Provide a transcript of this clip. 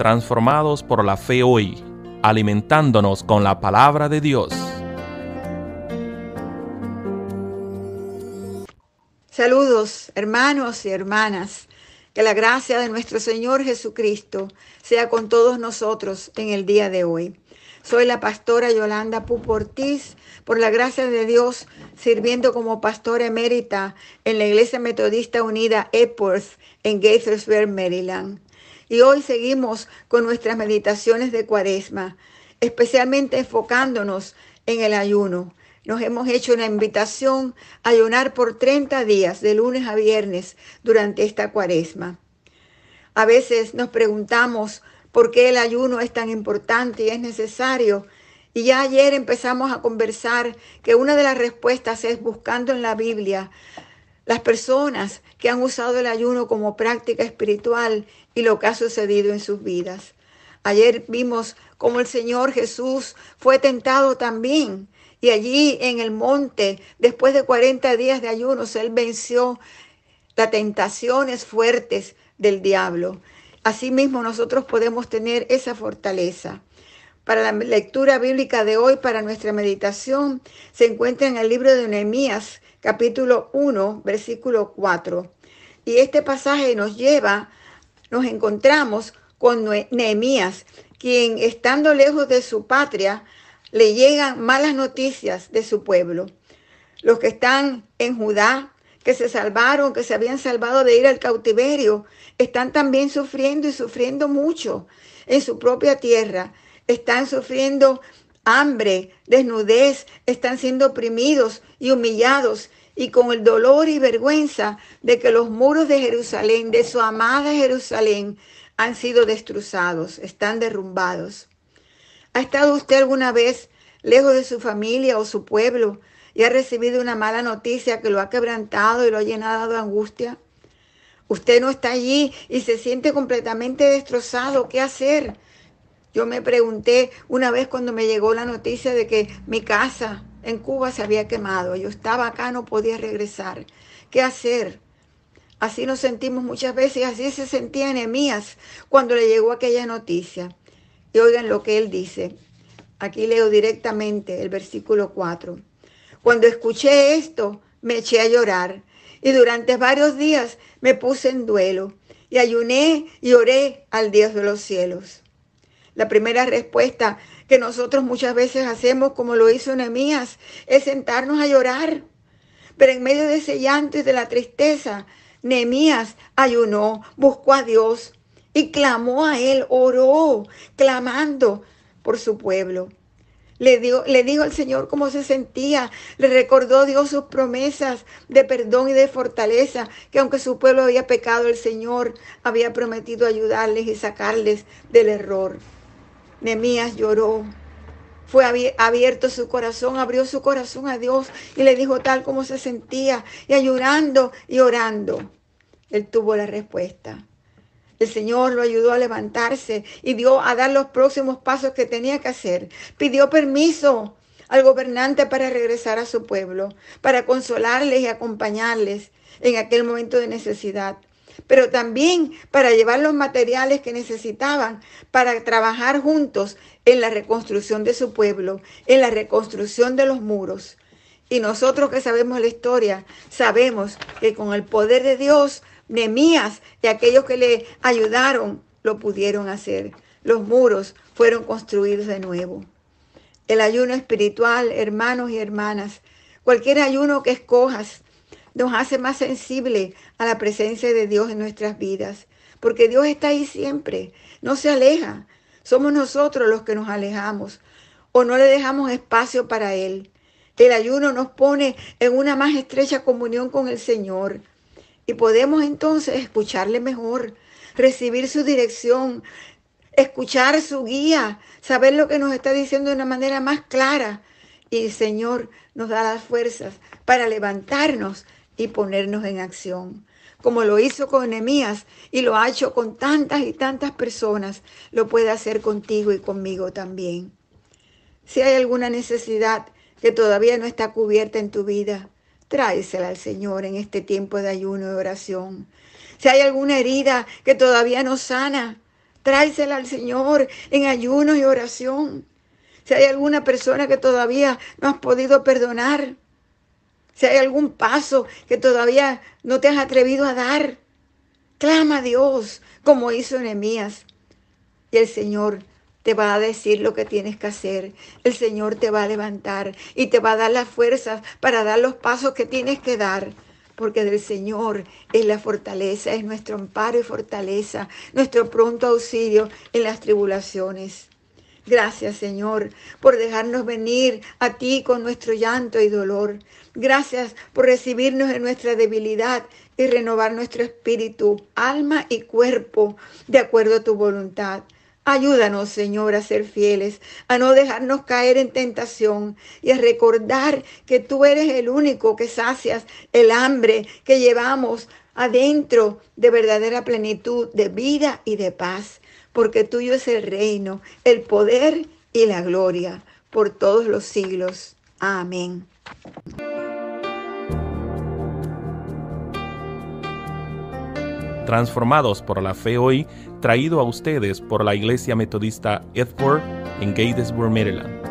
transformados por la fe hoy, alimentándonos con la palabra de Dios. Saludos, hermanos y hermanas. Que la gracia de nuestro Señor Jesucristo sea con todos nosotros en el día de hoy. Soy la pastora Yolanda Puportis, por la gracia de Dios, sirviendo como pastora emérita en la Iglesia Metodista Unida Epworth en Gaithersburg, Maryland. Y hoy seguimos con nuestras meditaciones de cuaresma, especialmente enfocándonos en el ayuno. Nos hemos hecho una invitación a ayunar por 30 días, de lunes a viernes, durante esta cuaresma. A veces nos preguntamos por qué el ayuno es tan importante y es necesario. Y ya ayer empezamos a conversar que una de las respuestas es buscando en la Biblia las personas que han usado el ayuno como práctica espiritual y lo que ha sucedido en sus vidas. Ayer vimos cómo el Señor Jesús fue tentado también y allí en el monte, después de 40 días de ayunos, Él venció las tentaciones fuertes del diablo. Asimismo, nosotros podemos tener esa fortaleza. Para la lectura bíblica de hoy, para nuestra meditación, se encuentra en el libro de Nehemías, capítulo 1, versículo 4. Y este pasaje nos lleva, nos encontramos con Nehemías, quien estando lejos de su patria, le llegan malas noticias de su pueblo. Los que están en Judá, que se salvaron, que se habían salvado de ir al cautiverio, están también sufriendo y sufriendo mucho en su propia tierra están sufriendo hambre, desnudez, están siendo oprimidos y humillados y con el dolor y vergüenza de que los muros de Jerusalén, de su amada Jerusalén, han sido destrozados, están derrumbados. ¿Ha estado usted alguna vez lejos de su familia o su pueblo y ha recibido una mala noticia que lo ha quebrantado y lo ha llenado de angustia? Usted no está allí y se siente completamente destrozado. ¿Qué hacer? Yo me pregunté una vez cuando me llegó la noticia de que mi casa en Cuba se había quemado. Yo estaba acá, no podía regresar. ¿Qué hacer? Así nos sentimos muchas veces, así se sentía enemías cuando le llegó aquella noticia. Y oigan lo que él dice. Aquí leo directamente el versículo 4. Cuando escuché esto, me eché a llorar y durante varios días me puse en duelo y ayuné y oré al Dios de los cielos. La primera respuesta que nosotros muchas veces hacemos, como lo hizo Nehemías, es sentarnos a llorar. Pero en medio de ese llanto y de la tristeza, Nehemías ayunó, buscó a Dios y clamó a él, oró, clamando por su pueblo. Le, dio, le dijo al Señor cómo se sentía, le recordó Dios sus promesas de perdón y de fortaleza, que aunque su pueblo había pecado, el Señor había prometido ayudarles y sacarles del error. Nemías lloró, fue abierto su corazón, abrió su corazón a Dios y le dijo tal como se sentía, y llorando y orando. Él tuvo la respuesta. El Señor lo ayudó a levantarse y dio a dar los próximos pasos que tenía que hacer. Pidió permiso al gobernante para regresar a su pueblo, para consolarles y acompañarles en aquel momento de necesidad pero también para llevar los materiales que necesitaban para trabajar juntos en la reconstrucción de su pueblo, en la reconstrucción de los muros. Y nosotros que sabemos la historia, sabemos que con el poder de Dios, Nemías y aquellos que le ayudaron lo pudieron hacer. Los muros fueron construidos de nuevo. El ayuno espiritual, hermanos y hermanas, cualquier ayuno que escojas, nos hace más sensible a la presencia de Dios en nuestras vidas, porque Dios está ahí siempre, no se aleja. Somos nosotros los que nos alejamos o no le dejamos espacio para Él. El ayuno nos pone en una más estrecha comunión con el Señor y podemos entonces escucharle mejor, recibir su dirección, escuchar su guía, saber lo que nos está diciendo de una manera más clara. Y el Señor nos da las fuerzas para levantarnos y ponernos en acción. Como lo hizo con Nehemías y lo ha hecho con tantas y tantas personas, lo puede hacer contigo y conmigo también. Si hay alguna necesidad que todavía no está cubierta en tu vida, tráesela al Señor en este tiempo de ayuno y oración. Si hay alguna herida que todavía no sana, tráesela al Señor en ayuno y oración. Si hay alguna persona que todavía no has podido perdonar, si hay algún paso que todavía no te has atrevido a dar, clama a Dios como hizo Nehemías. Y el Señor te va a decir lo que tienes que hacer. El Señor te va a levantar y te va a dar las fuerzas para dar los pasos que tienes que dar. Porque del Señor es la fortaleza, es nuestro amparo y fortaleza, nuestro pronto auxilio en las tribulaciones. Gracias, Señor, por dejarnos venir a ti con nuestro llanto y dolor. Gracias por recibirnos en nuestra debilidad y renovar nuestro espíritu, alma y cuerpo de acuerdo a tu voluntad. Ayúdanos, Señor, a ser fieles, a no dejarnos caer en tentación y a recordar que tú eres el único que sacias el hambre que llevamos adentro de verdadera plenitud, de vida y de paz, porque tuyo es el reino, el poder y la gloria por todos los siglos. Amén. Transformados por la fe hoy, traído a ustedes por la Iglesia Metodista Edward en Gatesburg, Maryland.